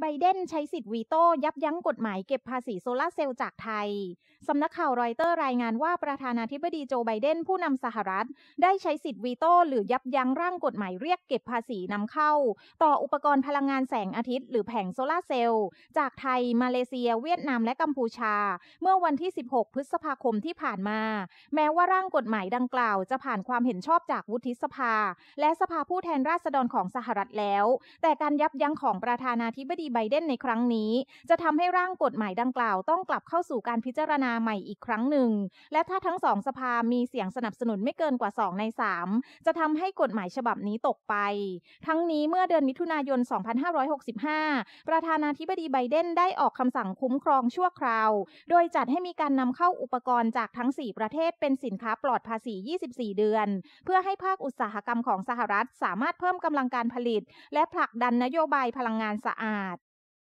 ไบเดนใช้สิทธิ์วีโต้ ยับยั้งกฎหมายเก็บภาษีโซลาเซลล์จากไทย สำนักข่าวรอยเตอร์รายงานว่าประธานาธิบดีโจไบเดนผู้นำสหรัฐ ได้ใช้สิทธิ์วีโต้ หรือยับยั้งร่างกฎหมายเรียกเก็บภาษีนำเข้า ต่ออุปกรณ์พลังงานแสงอาทิตย์ หรือแผงโซลาเซลล์ จากไทย มาเลเซีย เวียดนามและกัมพูชา เมื่อวันที่ 16 พฤษภาคมที่ผ่านมาแม้ว่าร่างกฎหมายดังกล่าว จะผ่านความเห็นชอบจากวุฒิสภา และสภาผู้แทนราษฎรของสหรัฐแล้ว แต่การยับยั้งของประธานาธิบดีีไบเดนในครั้งนี้ จะทำให้ร่างกฎหมายดังกล่าวต้องกลับเข้าสู่การพิจารณาใหม่อีกครั้งหนึ่ง และถ้าทั้งสองสภามีเสียงสนับสนุนไม่เกินกว่า 2 ใน 3 จะทำให้กฎหมายฉบับนี้ตกไป ทั้งนี้เมื่อเดือนมิถุนายน 2565 ประธานาธิบดีไบเดนได้ออกคำสั่งคุ้มครองชั่วคราว โดยจัดให้มีการนำเข้าอุปกรณ์จากทั้ง 4 ประเทศเป็นสินค้าปลอดภาษี 24 เดือน เพื่อให้ภาคอุตสาหกรรมของสหรัฐ สามารถเพิ่มกำลังการผลิต และผลักดันนโยบายพลังงานสะอาด